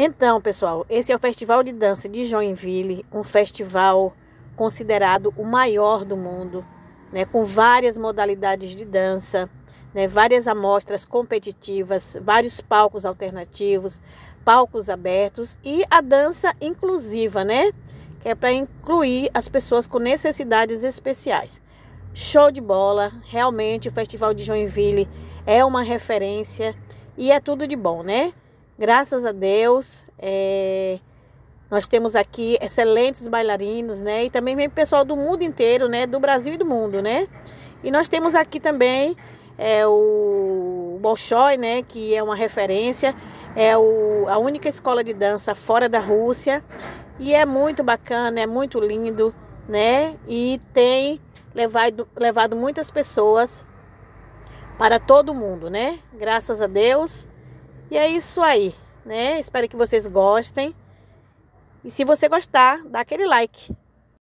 Então, pessoal, esse é o Festival de Dança de Joinville, um festival considerado o maior do mundo, né, com várias modalidades de dança, né, várias amostras competitivas, vários palcos alternativos, palcos abertos e a dança inclusiva, né, que é para incluir as pessoas com necessidades especiais. Show de bola, realmente o Festival de Joinville é uma referência e é tudo de bom, né? Graças a Deus, é, nós temos aqui excelentes bailarinos, né? E também vem pessoal do mundo inteiro, né? Do Brasil e do mundo, né? E nós temos aqui também é, o Bolshoi, né? Que é uma referência. É o, a única escola de dança fora da Rússia. E é muito bacana, é muito lindo, né? E tem levado, levado muitas pessoas para todo mundo, né? Graças a Deus. E é isso aí, né? Espero que vocês gostem. E se você gostar, dá aquele like.